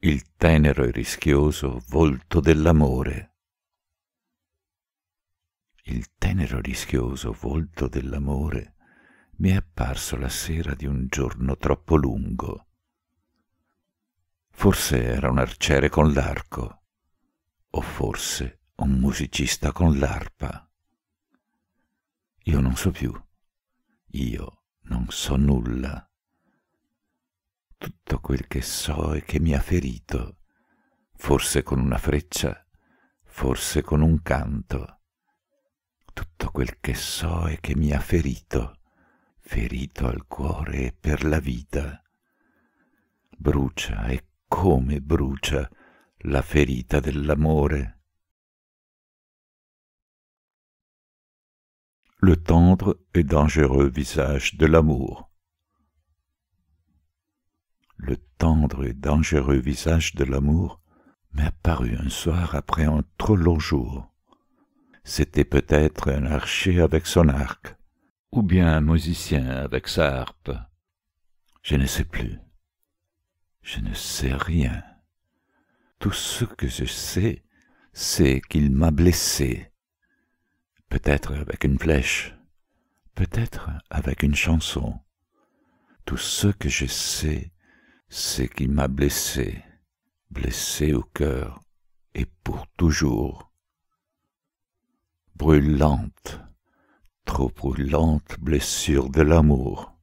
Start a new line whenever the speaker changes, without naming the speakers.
il tenero e rischioso volto dell'amore. Il tenero e rischioso volto dell'amore mi è apparso la sera di un giorno troppo lungo. Forse era un arciere con l'arco, o forse un musicista con l'arpa. Io non so più, io non so nulla tutto quel che so e che mi ha ferito, forse con una freccia, forse con un canto, tutto quel che so e che mi ha ferito, ferito al cuore e per la vita.
Brucia e come brucia la ferita dell'amore. le tendre e dangereux visage de l'amour.
et dangereux visage de l'amour m'apparut un soir après un trop long jour. C'était peut-être un archer avec son arc, ou bien un musicien avec sa harpe. Je ne sais plus. Je ne sais rien. Tout ce que je sais, c'est qu'il m'a blessé. Peut-être avec une flèche, peut-être avec une chanson. Tout ce que je sais, c'est qui m'a blessé, blessé au cœur, et pour toujours.
Brûlante, trop brûlante blessure de l'amour.